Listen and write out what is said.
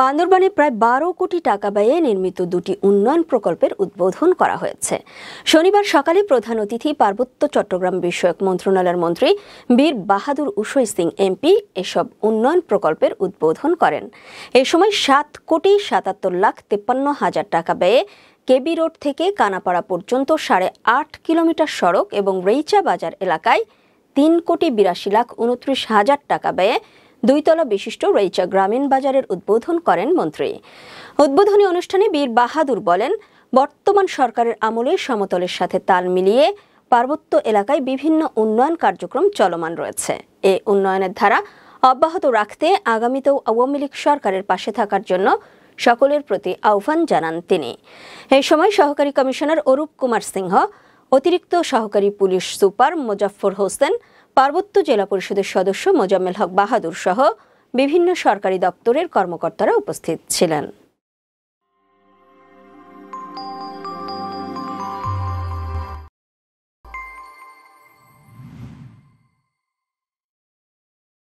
বান্দরবানে প্রায় বারো কোটি টাকা ব্যয়ে নির্মিত দুটি উন্নয়ন প্রকল্পের উদ্বোধন করা হয়েছে শনিবার সকালে প্রধান অতিথি পার্বত্য চট্টগ্রাম বিষয়ক মন্ত্রণালয়ের মন্ত্রী বীর বাহাদুর উষয় সিং এমপি এসব উন্নয়ন প্রকল্পের উদ্বোধন করেন এ সময় সাত কোটি সাতাত্তর লাখ তেপ্পান্ন হাজার টাকা ব্যয়ে কেবি রোড থেকে কানাপাড়া পর্যন্ত সাড়ে আট কিলোমিটার সড়ক এবং রেইচা বাজার এলাকায় তিন কোটি বিরাশি লাখ উনত্রিশ হাজার টাকা ব্যয়ে দুইতলা বিশিষ্ট রেইচা গ্রামীণ বাজারের উদ্বোধন করেন মন্ত্রী উদ্বোধনী অনুষ্ঠানে বীর বাহাদুর বলেন বর্তমান সরকারের আমলে সমতলের সাথে তাল মিলিয়ে পার্বত্য এলাকায় বিভিন্ন উন্নয়ন কার্যক্রম চলমান রয়েছে এ উন্নয়নের ধারা অব্যাহত রাখতে আগামীতেও আওয়ামী লীগ সরকারের পাশে থাকার জন্য সকলের প্রতি আহ্বান জানান তিনি এ সময় সহকারী কমিশনার অরূপ কুমার সিংহ অতিরিক্ত সহকারী পুলিশ সুপার মুজাফর হোসেন পার্বত্য জেলা পরিষদের সদস্য মোজাম্মেল হক বাহাদুর সহ বিভিন্ন সরকারি দপ্তরের কর্মকর্তারা উপস্থিত ছিলেন